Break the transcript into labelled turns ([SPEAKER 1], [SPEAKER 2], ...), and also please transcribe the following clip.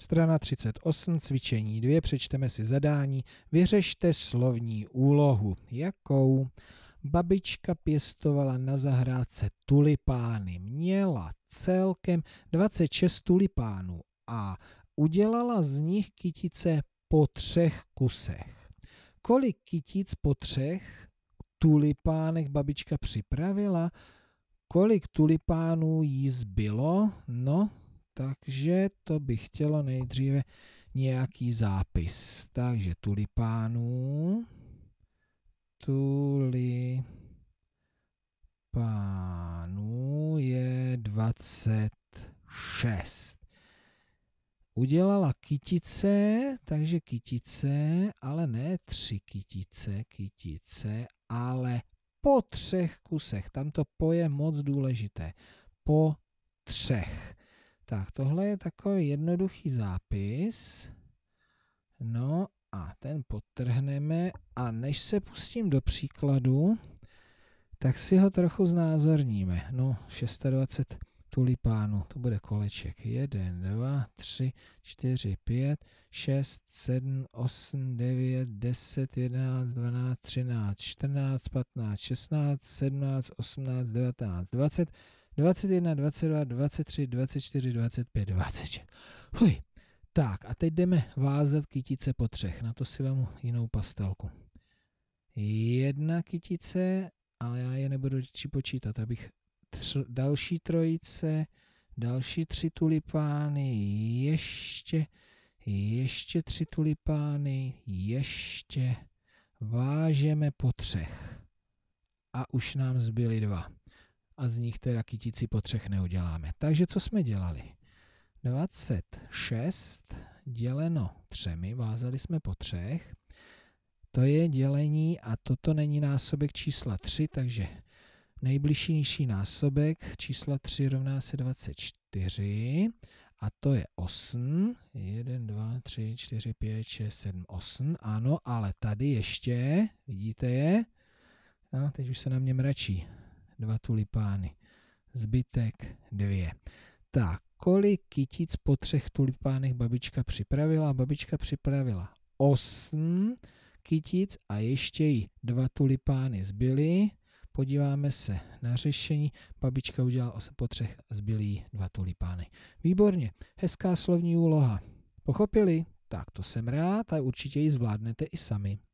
[SPEAKER 1] Strana 38, cvičení 2, přečteme si zadání. Vyřešte slovní úlohu. Jakou? Babička pěstovala na zahrádce tulipány. Měla celkem 26 tulipánů a udělala z nich kytice po třech kusech. Kolik kytic po třech tulipánek babička připravila? Kolik tulipánů jí zbylo? No, takže to by chtělo nejdříve nějaký zápis. Takže tulipánů. Tulipánů je 26. Udělala kytice, takže kytice, ale ne tři kytice, kytice, ale po třech kusech. Tam po je moc důležité. Po třech. Tak tohle je takový jednoduchý zápis. No a ten potrhneme a než se pustím do příkladu, tak si ho trochu znázorníme. No, 26 tulipánů, to bude koleček. 1, 2, 3, 4, 5, 6, 7, 8, 9, 10, 11, 12, 13, 14, 15, 16, 17, 18, 19, 20, 21, 22, 23, 24, 25, 26. Huj. Tak a teď jdeme vázat kytice po třech. Na to si vemu jinou pastelku. Jedna kytice, ale já je nebudu počítat, abych tř, další trojice, další tři tulipány, ještě, ještě tři tulipány, ještě vážeme po třech. A už nám zbyly dva a z nich teda kytici po třech neuděláme. Takže co jsme dělali? 26 děleno třemi, vázali jsme po třech. To je dělení a toto není násobek čísla 3, takže nejbližší nižší násobek čísla 3 rovná se 24 a to je 8. 1, 2, 3, 4, 5, 6, 7, 8. Ano, ale tady ještě, vidíte je, no, teď už se na mě mračí dva tulipány. Zbytek dvě. Tak, kolik kytic po třech tulipánech babička připravila? Babička připravila osm kytic a ještě jí dva tulipány zbyly. Podíváme se na řešení. Babička udělala osm po třech, zbylí dva tulipány. Výborně, hezká slovní úloha. Pochopili? Tak to jsem rád a určitě ji zvládnete i sami.